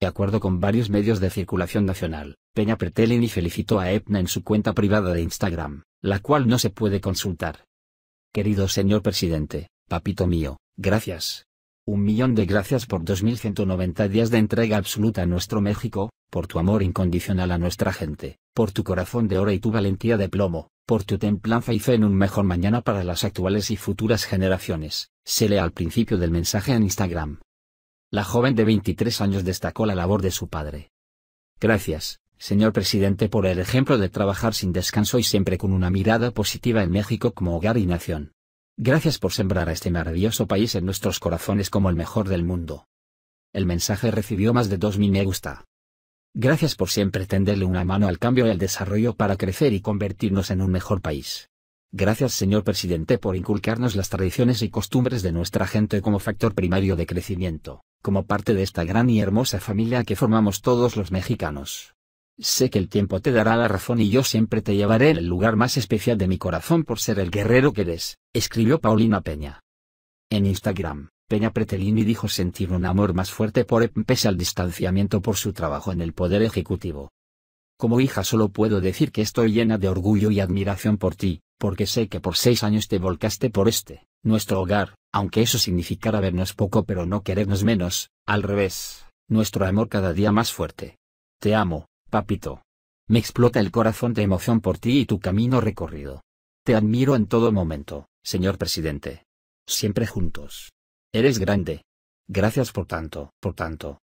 De acuerdo con varios medios de circulación nacional, Peña Pertelini felicitó a Epna en su cuenta privada de Instagram, la cual no se puede consultar. Querido señor presidente, papito mío, gracias. Un millón de gracias por 2.190 días de entrega absoluta a nuestro México, por tu amor incondicional a nuestra gente, por tu corazón de oro y tu valentía de plomo, por tu templanza y fe en un mejor mañana para las actuales y futuras generaciones. Se lee al principio del mensaje en Instagram. La joven de 23 años destacó la labor de su padre. Gracias, señor presidente, por el ejemplo de trabajar sin descanso y siempre con una mirada positiva en México como hogar y nación. Gracias por sembrar a este maravilloso país en nuestros corazones como el mejor del mundo. El mensaje recibió más de 2.000 me gusta. Gracias por siempre tenderle una mano al cambio y al desarrollo para crecer y convertirnos en un mejor país. Gracias señor presidente por inculcarnos las tradiciones y costumbres de nuestra gente como factor primario de crecimiento como parte de esta gran y hermosa familia que formamos todos los mexicanos. Sé que el tiempo te dará la razón y yo siempre te llevaré en el lugar más especial de mi corazón por ser el guerrero que eres, escribió Paulina Peña. En Instagram, Peña Pretelini dijo sentir un amor más fuerte por EPM pese al distanciamiento por su trabajo en el Poder Ejecutivo. Como hija solo puedo decir que estoy llena de orgullo y admiración por ti, porque sé que por seis años te volcaste por este, nuestro hogar, aunque eso significara vernos poco pero no querernos menos, al revés, nuestro amor cada día más fuerte. Te amo, papito. Me explota el corazón de emoción por ti y tu camino recorrido. Te admiro en todo momento, señor presidente. Siempre juntos. Eres grande. Gracias por tanto, por tanto,